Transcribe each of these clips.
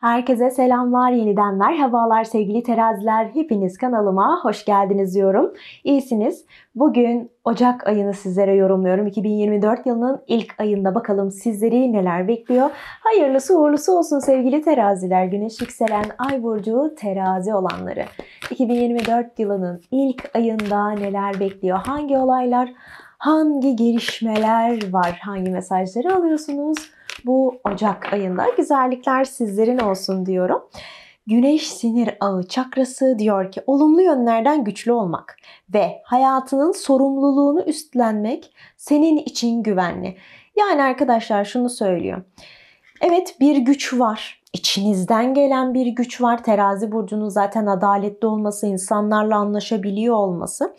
Herkese selamlar, yeniden merhabalar sevgili teraziler. Hepiniz kanalıma hoş geldiniz diyorum. İyisiniz. Bugün Ocak ayını sizlere yorumluyorum. 2024 yılının ilk ayında bakalım sizleri neler bekliyor. Hayırlısı uğurlusu olsun sevgili teraziler. Güneş yükselen ay burcu terazi olanları. 2024 yılının ilk ayında neler bekliyor? Hangi olaylar, hangi gelişmeler var? Hangi mesajları alıyorsunuz? bu Ocak ayında. Güzellikler sizlerin olsun diyorum. Güneş sinir ağı çakrası diyor ki olumlu yönlerden güçlü olmak ve hayatının sorumluluğunu üstlenmek senin için güvenli. Yani arkadaşlar şunu söylüyor. Evet bir güç var. İçinizden gelen bir güç var. Terazi burcunun zaten adaletli olması, insanlarla anlaşabiliyor olması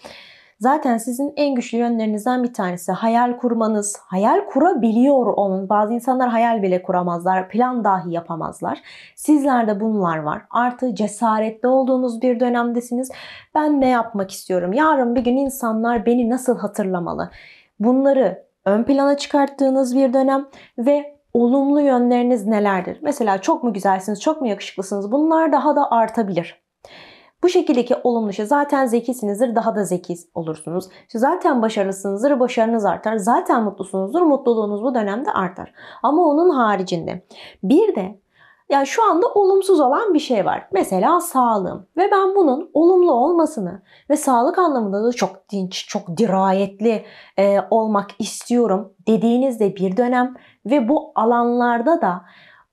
zaten sizin en güçlü yönlerinizden bir tanesi hayal kurmanız. Hayal kurabiliyor olmanız. Bazı insanlar hayal bile kuramazlar, plan dahi yapamazlar. Sizlerde bunlar var. Artı cesaretli olduğunuz bir dönemdesiniz. Ben ne yapmak istiyorum? Yarın bir gün insanlar beni nasıl hatırlamalı? Bunları ön plana çıkarttığınız bir dönem ve olumlu yönleriniz nelerdir? Mesela çok mu güzelsiniz, çok mu yakışıklısınız? Bunlar daha da artabilir. Bu şekildeki olumlu şey zaten zekisinizdir daha da zeki olursunuz. İşte zaten başarılısınızdır başarınız artar. Zaten mutlusunuzdur mutluluğunuz bu dönemde artar. Ama onun haricinde bir de yani şu anda olumsuz olan bir şey var. Mesela sağlığım. Ve ben bunun olumlu olmasını ve sağlık anlamında da çok dinç, çok dirayetli e, olmak istiyorum dediğinizde bir dönem ve bu alanlarda da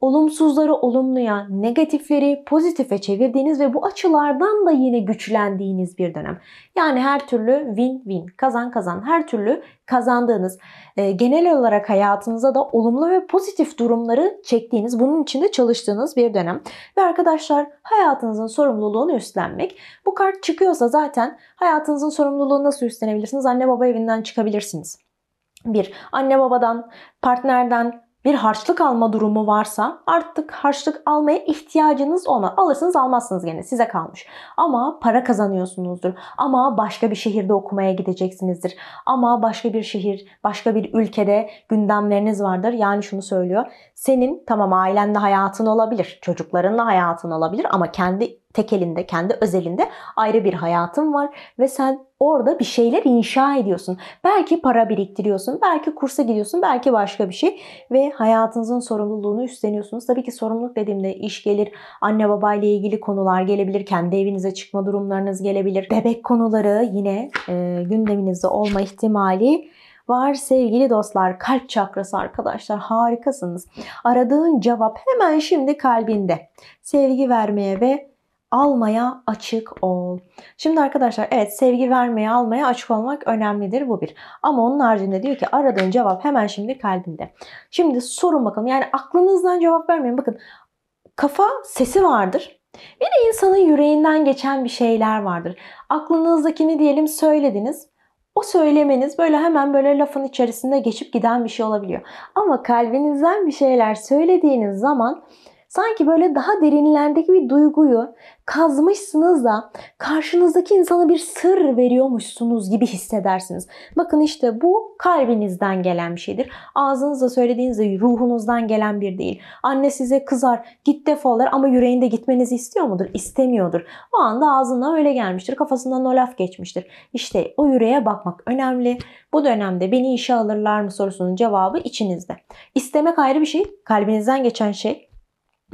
olumsuzları olumluya, negatifleri pozitife çevirdiğiniz ve bu açılardan da yine güçlendiğiniz bir dönem. Yani her türlü win-win, kazan kazan, her türlü kazandığınız, e, genel olarak hayatınıza da olumlu ve pozitif durumları çektiğiniz, bunun için de çalıştığınız bir dönem. Ve arkadaşlar hayatınızın sorumluluğunu üstlenmek. Bu kart çıkıyorsa zaten hayatınızın sorumluluğunu nasıl üstlenebilirsiniz? Anne baba evinden çıkabilirsiniz. Bir, anne babadan, partnerden, bir harçlık alma durumu varsa artık harçlık almaya ihtiyacınız olmaz. Alırsınız almazsınız gene size kalmış. Ama para kazanıyorsunuzdur. Ama başka bir şehirde okumaya gideceksinizdir. Ama başka bir şehir, başka bir ülkede gündemleriniz vardır. Yani şunu söylüyor. Senin tamam ailenle hayatın olabilir, çocuklarınla hayatın olabilir ama kendi tekelinde, kendi özelinde ayrı bir hayatın var ve sen orada bir şeyler inşa ediyorsun. Belki para biriktiriyorsun, belki kursa gidiyorsun, belki başka bir şey ve hayatınızın sorumluluğunu üstleniyorsunuz. Tabii ki sorumluluk dediğimde iş gelir, anne babayla ilgili konular gelebilir, kendi evinize çıkma durumlarınız gelebilir. Bebek konuları yine e, gündeminizde olma ihtimali var sevgili dostlar. Kalp çakrası arkadaşlar harikasınız. Aradığın cevap hemen şimdi kalbinde. Sevgi vermeye ve almaya açık ol. Şimdi arkadaşlar evet sevgi vermeye almaya açık olmak önemlidir bu bir. Ama onun haricinde diyor ki aradığın cevap hemen şimdi kalbinde. Şimdi sorun bakalım yani aklınızdan cevap vermeyin. Bakın kafa sesi vardır. Bir de insanın yüreğinden geçen bir şeyler vardır. Aklınızdakini diyelim söylediniz. O söylemeniz böyle hemen böyle lafın içerisinde geçip giden bir şey olabiliyor. Ama kalbinizden bir şeyler söylediğiniz zaman Sanki böyle daha derinlerdeki bir duyguyu kazmışsınız da karşınızdaki insana bir sır veriyormuşsunuz gibi hissedersiniz. Bakın işte bu kalbinizden gelen bir şeydir. Ağzınızla söylediğinizde ruhunuzdan gelen bir değil. Anne size kızar, git defolar ama yüreğinde gitmenizi istiyor mudur? İstemiyordur. O anda ağzından öyle gelmiştir. Kafasından o laf geçmiştir. İşte o yüreğe bakmak önemli. Bu dönemde beni işe alırlar mı sorusunun cevabı içinizde. İstemek ayrı bir şey, kalbinizden geçen şey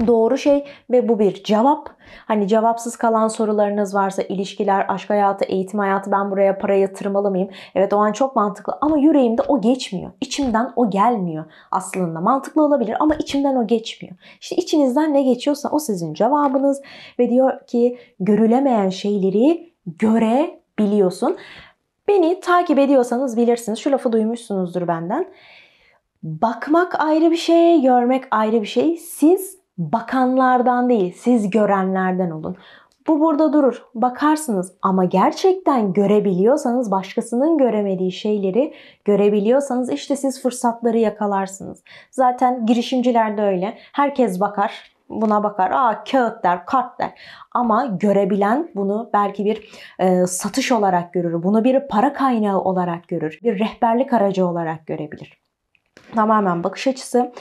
doğru şey ve bu bir cevap. Hani cevapsız kalan sorularınız varsa ilişkiler, aşk hayatı, eğitim hayatı ben buraya para yatırmalı mıyım? Evet o an çok mantıklı ama yüreğimde o geçmiyor. İçimden o gelmiyor aslında. Mantıklı olabilir ama içimden o geçmiyor. İşte içinizden ne geçiyorsa o sizin cevabınız ve diyor ki görülemeyen şeyleri görebiliyorsun. Beni takip ediyorsanız bilirsiniz. Şu lafı duymuşsunuzdur benden. Bakmak ayrı bir şey, görmek ayrı bir şey. Siz bakanlardan değil siz görenlerden olun. Bu burada durur. Bakarsınız ama gerçekten görebiliyorsanız başkasının göremediği şeyleri görebiliyorsanız işte siz fırsatları yakalarsınız. Zaten girişimciler de öyle. Herkes bakar. Buna bakar. Aa kağıt der, kart der. Ama görebilen bunu belki bir e, satış olarak görür. Bunu bir para kaynağı olarak görür. Bir rehberlik aracı olarak görebilir tamamen bakış açısı.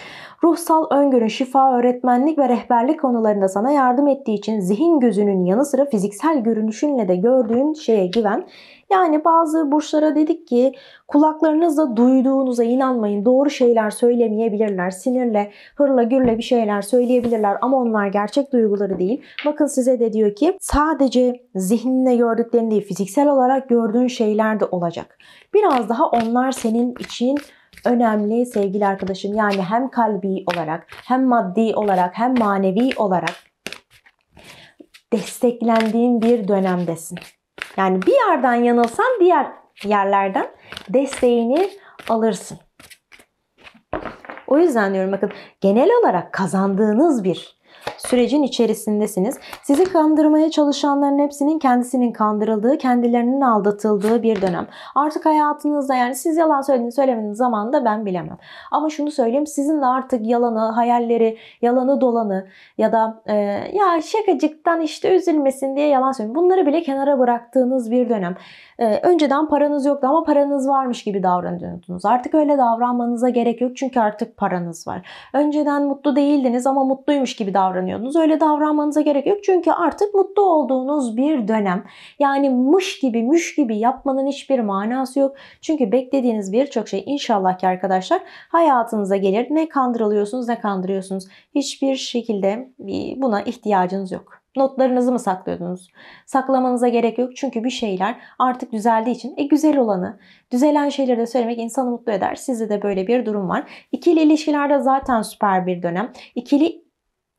Ruhsal öngörü, şifa, öğretmenlik ve rehberlik konularında sana yardım ettiği için zihin gözünün yanı sıra fiziksel görünüşünle de gördüğün şeye güven. Yani bazı burçlara dedik ki kulaklarınızla duyduğunuza inanmayın. Doğru şeyler söylemeyebilirler. Sinirle, hırla, gürle bir şeyler söyleyebilirler ama onlar gerçek duyguları değil. Bakın size de diyor ki sadece zihninde gördüklerini değil fiziksel olarak gördüğün şeyler de olacak. Biraz daha onlar senin için önemli sevgili arkadaşım. Yani hem kalbi olarak hem maddi olarak hem manevi olarak desteklendiğin bir dönemdesin. Yani bir yerden yanılsan diğer yerlerden desteğini alırsın. O yüzden diyorum bakın genel olarak kazandığınız bir sürecin içerisindesiniz. Sizi kandırmaya çalışanların hepsinin kendisinin kandırıldığı, kendilerinin aldatıldığı bir dönem. Artık hayatınızda yani siz yalan söylediğiniz söylemediğiniz zamanında ben bilemem. Ama şunu söyleyeyim sizin de artık yalanı, hayalleri, yalanı dolanı ya da e, ya şakacıktan işte üzülmesin diye yalan söyleyin. Bunları bile kenara bıraktığınız bir dönem. E, önceden paranız yoktu ama paranız varmış gibi davranıyordunuz. Artık öyle davranmanıza gerek yok çünkü artık paranız var. Önceden mutlu değildiniz ama mutluymuş gibi davranıyorsunuz davranıyordunuz. Öyle davranmanıza gerek yok. Çünkü artık mutlu olduğunuz bir dönem. Yani mış gibi müş gibi yapmanın hiçbir manası yok. Çünkü beklediğiniz birçok şey inşallah ki arkadaşlar hayatınıza gelir. Ne kandırılıyorsunuz ne kandırıyorsunuz. Hiçbir şekilde buna ihtiyacınız yok. Notlarınızı mı saklıyordunuz? Saklamanıza gerek yok çünkü bir şeyler artık düzeldiği için e güzel olanı, düzelen şeyleri de söylemek insanı mutlu eder. Sizde de böyle bir durum var. İkili ilişkilerde zaten süper bir dönem. İkili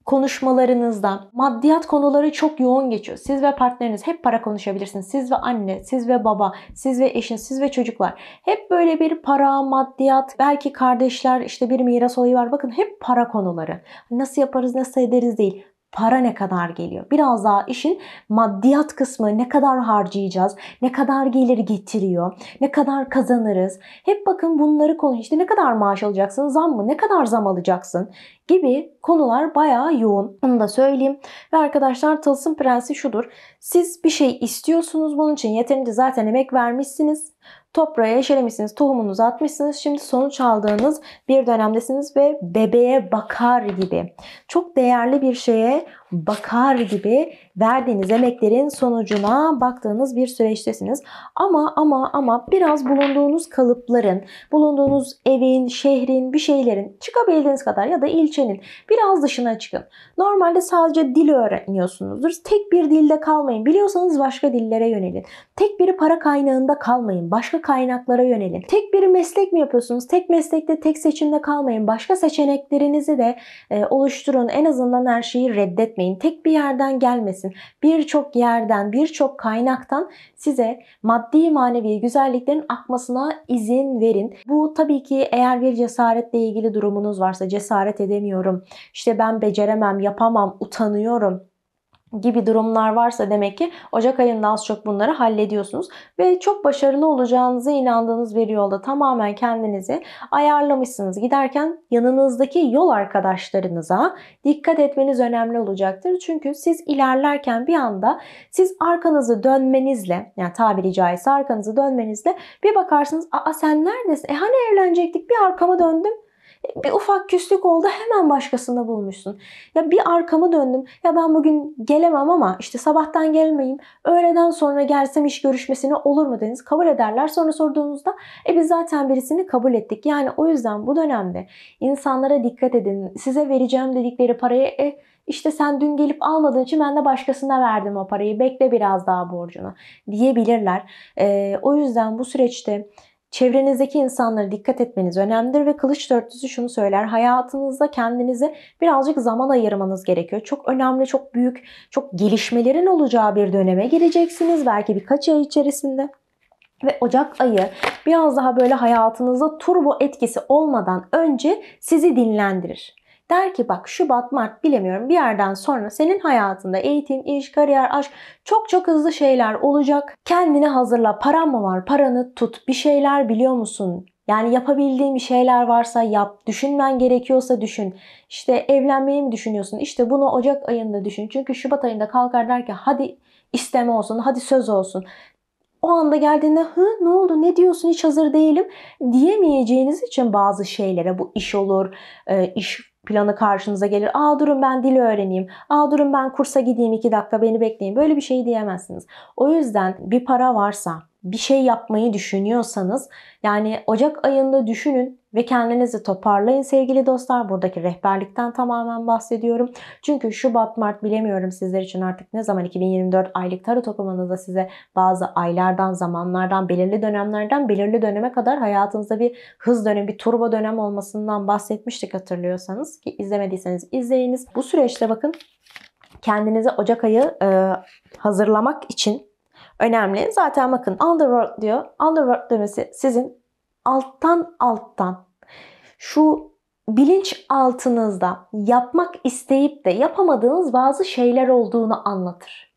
konuşmalarınızda maddiyat konuları çok yoğun geçiyor. Siz ve partneriniz hep para konuşabilirsiniz. Siz ve anne, siz ve baba, siz ve eşin, siz ve çocuklar. Hep böyle bir para, maddiyat, belki kardeşler işte bir miras olayı var. Bakın hep para konuları. Nasıl yaparız, nasıl ederiz değil para ne kadar geliyor? Biraz daha işin maddiyat kısmı ne kadar harcayacağız? Ne kadar gelir getiriyor? Ne kadar kazanırız? Hep bakın bunları konu İşte ne kadar maaş alacaksın? Zam mı? Ne kadar zam alacaksın? gibi konular bayağı yoğun. Onu da söyleyeyim. Ve arkadaşlar tılsım prensi şudur. Siz bir şey istiyorsunuz. Bunun için yeterince zaten emek vermişsiniz. Toprağa yeşelemişsiniz, tohumunuzu atmışsınız. Şimdi sonuç aldığınız bir dönemdesiniz ve bebeğe bakar gibi. Çok değerli bir şeye bakar gibi verdiğiniz emeklerin sonucuna baktığınız bir süreçtesiniz. Ama ama ama biraz bulunduğunuz kalıpların, bulunduğunuz evin, şehrin, bir şeylerin çıkabildiğiniz kadar ya da ilçenin biraz dışına çıkın. Normalde sadece dil öğreniyorsunuzdur. Tek bir dilde kalmayın. Biliyorsanız başka dillere yönelin. Tek bir para kaynağında kalmayın. Başka kaynaklara yönelin. Tek bir meslek mi yapıyorsunuz? Tek meslekte tek seçimde kalmayın. Başka seçeneklerinizi de e, oluşturun. En azından her şeyi reddetmeyin etmeyin. Tek bir yerden gelmesin. Birçok yerden, birçok kaynaktan size maddi manevi güzelliklerin akmasına izin verin. Bu tabii ki eğer bir cesaretle ilgili durumunuz varsa cesaret edemiyorum. İşte ben beceremem, yapamam, utanıyorum gibi durumlar varsa demek ki Ocak ayında az çok bunları hallediyorsunuz. Ve çok başarılı olacağınıza inandığınız bir yolda tamamen kendinizi ayarlamışsınız. Giderken yanınızdaki yol arkadaşlarınıza dikkat etmeniz önemli olacaktır. Çünkü siz ilerlerken bir anda siz arkanızı dönmenizle yani tabiri caizse arkanızı dönmenizle bir bakarsınız aa sen neredesin? E hani evlenecektik bir arkama döndüm bir ufak küslük oldu hemen başkasını bulmuşsun. Ya bir arkamı döndüm. Ya ben bugün gelemem ama işte sabahtan gelmeyeyim. Öğleden sonra gelsem iş görüşmesine olur mu dediniz. Kabul ederler. Sonra sorduğunuzda e biz zaten birisini kabul ettik. Yani o yüzden bu dönemde insanlara dikkat edin. Size vereceğim dedikleri parayı e, işte sen dün gelip almadığın için ben de başkasına verdim o parayı. Bekle biraz daha borcunu diyebilirler. E, o yüzden bu süreçte Çevrenizdeki insanlara dikkat etmeniz önemlidir ve kılıç dörtlüsü şunu söyler. Hayatınızda kendinize birazcık zaman ayırmanız gerekiyor. Çok önemli, çok büyük, çok gelişmelerin olacağı bir döneme gireceksiniz. Belki birkaç ay içerisinde. Ve Ocak ayı biraz daha böyle hayatınızda turbo etkisi olmadan önce sizi dinlendirir. Der ki bak Şubat, Mart bilemiyorum bir yerden sonra senin hayatında eğitim, iş, kariyer, aşk çok çok hızlı şeyler olacak. Kendini hazırla. Paran mı var? Paranı tut. Bir şeyler biliyor musun? Yani yapabildiğim bir şeyler varsa yap. Düşünmen gerekiyorsa düşün. İşte evlenmeyi mi düşünüyorsun? İşte bunu Ocak ayında düşün. Çünkü Şubat ayında kalkar der ki hadi isteme olsun, hadi söz olsun. O anda geldiğinde hı ne oldu ne diyorsun hiç hazır değilim diyemeyeceğiniz için bazı şeylere bu iş olur, e, iş planı karşınıza gelir. Aa durun ben dil öğreneyim. Aa durun ben kursa gideyim iki dakika beni bekleyin. Böyle bir şey diyemezsiniz. O yüzden bir para varsa bir şey yapmayı düşünüyorsanız yani Ocak ayında düşünün ve kendinizi toparlayın sevgili dostlar. Buradaki rehberlikten tamamen bahsediyorum. Çünkü Şubat, Mart bilemiyorum sizler için artık ne zaman 2024 aylık tarot okumanızda size bazı aylardan, zamanlardan, belirli dönemlerden belirli döneme kadar hayatınızda bir hız dönemi, bir turbo dönem olmasından bahsetmiştik hatırlıyorsanız ki izlemediyseniz izleyiniz. Bu süreçte bakın kendinize Ocak ayı e, hazırlamak için önemli. Zaten bakın Underworld diyor. Underworld demesi sizin alttan alttan şu bilinç altınızda yapmak isteyip de yapamadığınız bazı şeyler olduğunu anlatır.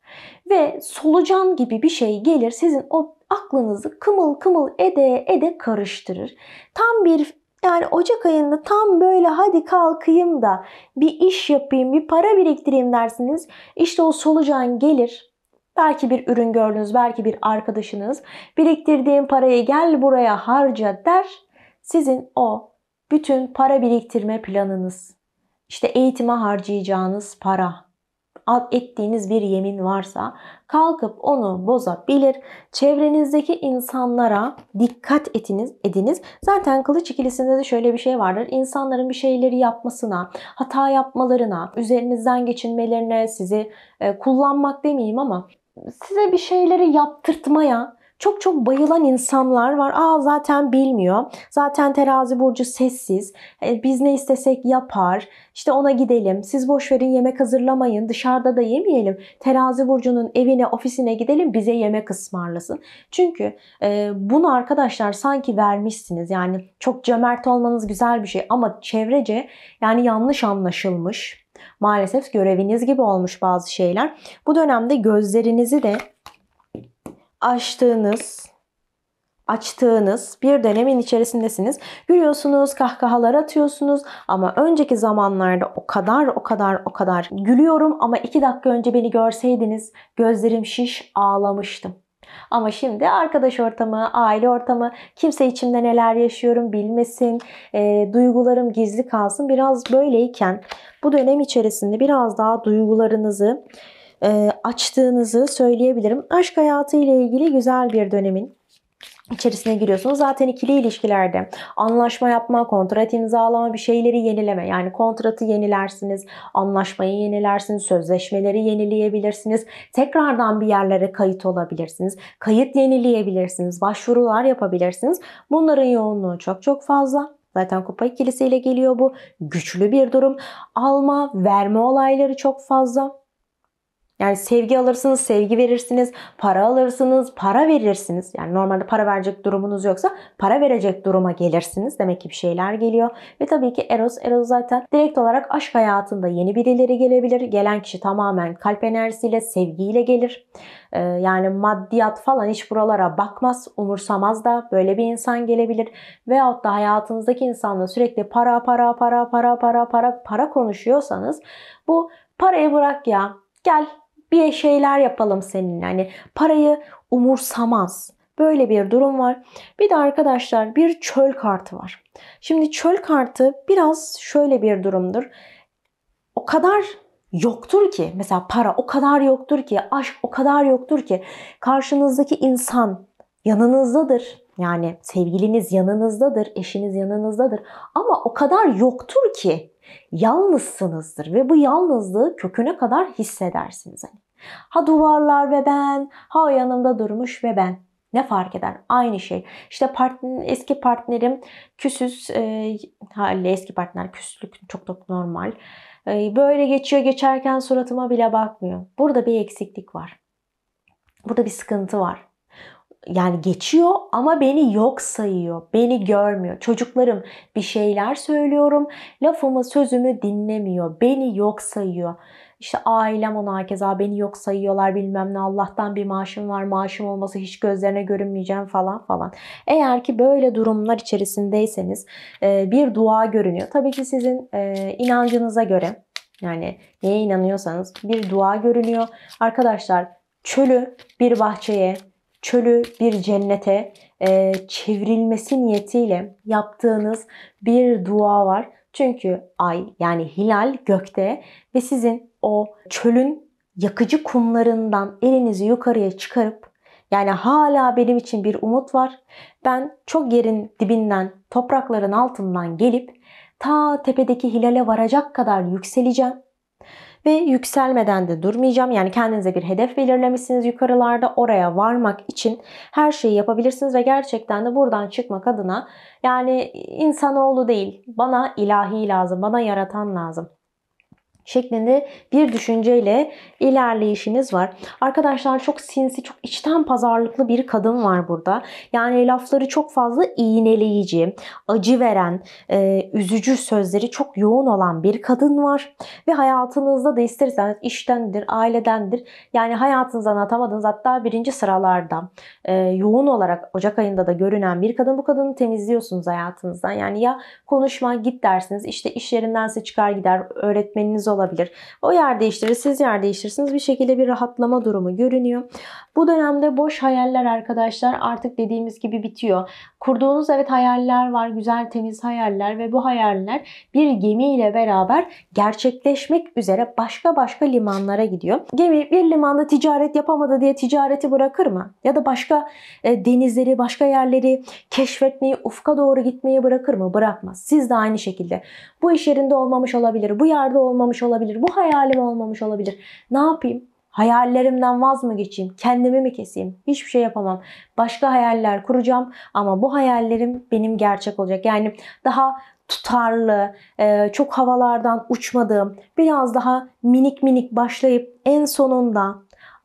Ve solucan gibi bir şey gelir sizin o aklınızı kımıl kımıl ede ede karıştırır. Tam bir yani Ocak ayında tam böyle hadi kalkayım da bir iş yapayım, bir para biriktireyim dersiniz. İşte o solucan gelir, Belki bir ürün gördünüz, belki bir arkadaşınız biriktirdiğin parayı gel buraya harca der. Sizin o bütün para biriktirme planınız, işte eğitime harcayacağınız para, ettiğiniz bir yemin varsa kalkıp onu bozabilir. Çevrenizdeki insanlara dikkat etiniz, ediniz. Zaten kılıç ikilisinde de şöyle bir şey vardır. İnsanların bir şeyleri yapmasına, hata yapmalarına, üzerinizden geçinmelerine, sizi e, kullanmak demeyeyim ama size bir şeyleri yaptırtmaya çok çok bayılan insanlar var. Aa zaten bilmiyor. Zaten terazi burcu sessiz. E, biz ne istesek yapar. İşte ona gidelim. Siz boş verin yemek hazırlamayın. Dışarıda da yemeyelim. Terazi burcunun evine, ofisine gidelim. Bize yemek ısmarlasın. Çünkü e, bunu arkadaşlar sanki vermişsiniz. Yani çok cömert olmanız güzel bir şey ama çevrece yani yanlış anlaşılmış Maalesef göreviniz gibi olmuş bazı şeyler. Bu dönemde gözlerinizi de açtığınız açtığınız bir dönemin içerisindesiniz. Gülüyorsunuz, kahkahalar atıyorsunuz ama önceki zamanlarda o kadar o kadar o kadar gülüyorum ama iki dakika önce beni görseydiniz gözlerim şiş ağlamıştım. Ama şimdi arkadaş ortamı, aile ortamı, kimse içimde neler yaşıyorum bilmesin, e, duygularım gizli kalsın. Biraz böyleyken bu dönem içerisinde biraz daha duygularınızı e, açtığınızı söyleyebilirim. Aşk hayatı ile ilgili güzel bir dönemin içerisine giriyorsunuz. Zaten ikili ilişkilerde anlaşma yapma, kontrat imzalama, bir şeyleri yenileme. Yani kontratı yenilersiniz, anlaşmayı yenilersiniz, sözleşmeleri yenileyebilirsiniz. Tekrardan bir yerlere kayıt olabilirsiniz. Kayıt yenileyebilirsiniz, başvurular yapabilirsiniz. Bunların yoğunluğu çok çok fazla. Zaten kupa ikilisiyle geliyor bu. Güçlü bir durum. Alma, verme olayları çok fazla. Yani sevgi alırsınız, sevgi verirsiniz, para alırsınız, para verirsiniz. Yani normalde para verecek durumunuz yoksa para verecek duruma gelirsiniz. Demek ki bir şeyler geliyor. Ve tabii ki Eros, Eros zaten direkt olarak aşk hayatında yeni birileri gelebilir. Gelen kişi tamamen kalp enerjisiyle, sevgiyle gelir. Ee, yani maddiyat falan hiç buralara bakmaz, umursamaz da böyle bir insan gelebilir. Veyahut da hayatınızdaki insanla sürekli para, para, para, para, para, para, para konuşuyorsanız bu parayı bırak ya, gel bir şeyler yapalım seninle. Hani parayı umursamaz. Böyle bir durum var. Bir de arkadaşlar bir çöl kartı var. Şimdi çöl kartı biraz şöyle bir durumdur. O kadar yoktur ki mesela para o kadar yoktur ki aşk o kadar yoktur ki karşınızdaki insan yanınızdadır. Yani sevgiliniz yanınızdadır, eşiniz yanınızdadır ama o kadar yoktur ki yalnızsınızdır ve bu yalnızlığı köküne kadar hissedersiniz. hani. Ha duvarlar ve ben, ha yanımda durmuş ve ben. Ne fark eder? Aynı şey. İşte partner, eski partnerim küsüz, e, haliyle eski partner küslük çok da normal. E, böyle geçiyor geçerken suratıma bile bakmıyor. Burada bir eksiklik var. Burada bir sıkıntı var. Yani geçiyor ama beni yok sayıyor. Beni görmüyor. Çocuklarım bir şeyler söylüyorum. Lafımı sözümü dinlemiyor. Beni yok sayıyor. İşte ailem ona keza beni yok sayıyorlar bilmem ne Allah'tan bir maaşım var maaşım olmasa hiç gözlerine görünmeyeceğim falan falan. Eğer ki böyle durumlar içerisindeyseniz e, bir dua görünüyor. Tabii ki sizin e, inancınıza göre yani neye inanıyorsanız bir dua görünüyor. Arkadaşlar çölü bir bahçeye, çölü bir cennete e, çevrilmesi niyetiyle yaptığınız bir dua var. Çünkü ay yani hilal gökte ve sizin o çölün yakıcı kumlarından elinizi yukarıya çıkarıp yani hala benim için bir umut var. Ben çok yerin dibinden, toprakların altından gelip ta tepedeki hilale varacak kadar yükseleceğim. Ve yükselmeden de durmayacağım. Yani kendinize bir hedef belirlemişsiniz yukarılarda. Oraya varmak için her şeyi yapabilirsiniz ve gerçekten de buradan çıkmak adına yani insanoğlu değil bana ilahi lazım, bana yaratan lazım şeklinde bir düşünceyle ilerleyişiniz var. Arkadaşlar çok sinsi, çok içten pazarlıklı bir kadın var burada. Yani lafları çok fazla iğneleyici, acı veren, e, üzücü sözleri çok yoğun olan bir kadın var. Ve hayatınızda da isterseniz iştendir, ailedendir. Yani hayatınızdan atamadığınız hatta birinci sıralarda e, yoğun olarak Ocak ayında da görünen bir kadın. Bu kadını temizliyorsunuz hayatınızdan. Yani ya konuşma git dersiniz, işte iş yerindense çıkar gider, öğretmeniniz olur olabilir. O yer değiştirir, siz yer değiştirirsiniz. Bir şekilde bir rahatlama durumu görünüyor. Bu dönemde boş hayaller arkadaşlar artık dediğimiz gibi bitiyor. Kurduğunuz evet hayaller var, güzel temiz hayaller ve bu hayaller bir gemiyle beraber gerçekleşmek üzere başka başka limanlara gidiyor. Gemi bir limanda ticaret yapamadı diye ticareti bırakır mı? Ya da başka e, denizleri, başka yerleri keşfetmeyi, ufka doğru gitmeyi bırakır mı? Bırakmaz. Siz de aynı şekilde. Bu iş yerinde olmamış olabilir, bu yerde olmamış olabilir. Bu hayalim olmamış olabilir. Ne yapayım? Hayallerimden vaz mı geçeyim? Kendimi mi keseyim? Hiçbir şey yapamam. Başka hayaller kuracağım ama bu hayallerim benim gerçek olacak. Yani daha tutarlı, e, çok havalardan uçmadığım, biraz daha minik minik başlayıp en sonunda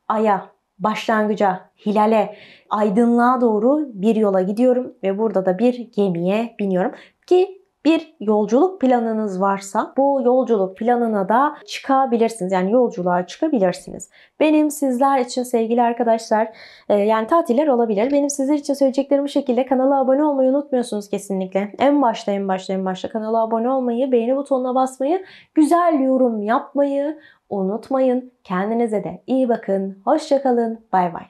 aya, başlangıca, hilale, aydınlığa doğru bir yola gidiyorum ve burada da bir gemiye biniyorum ki bir yolculuk planınız varsa bu yolculuk planına da çıkabilirsiniz. Yani yolculuğa çıkabilirsiniz. Benim sizler için sevgili arkadaşlar e, yani tatiller olabilir. Benim sizler için söyleyeceklerim bu şekilde. Kanala abone olmayı unutmuyorsunuz kesinlikle. En başta en başta en başta kanala abone olmayı, beğeni butonuna basmayı, güzel yorum yapmayı unutmayın. Kendinize de iyi bakın. Hoşçakalın. Bay bay.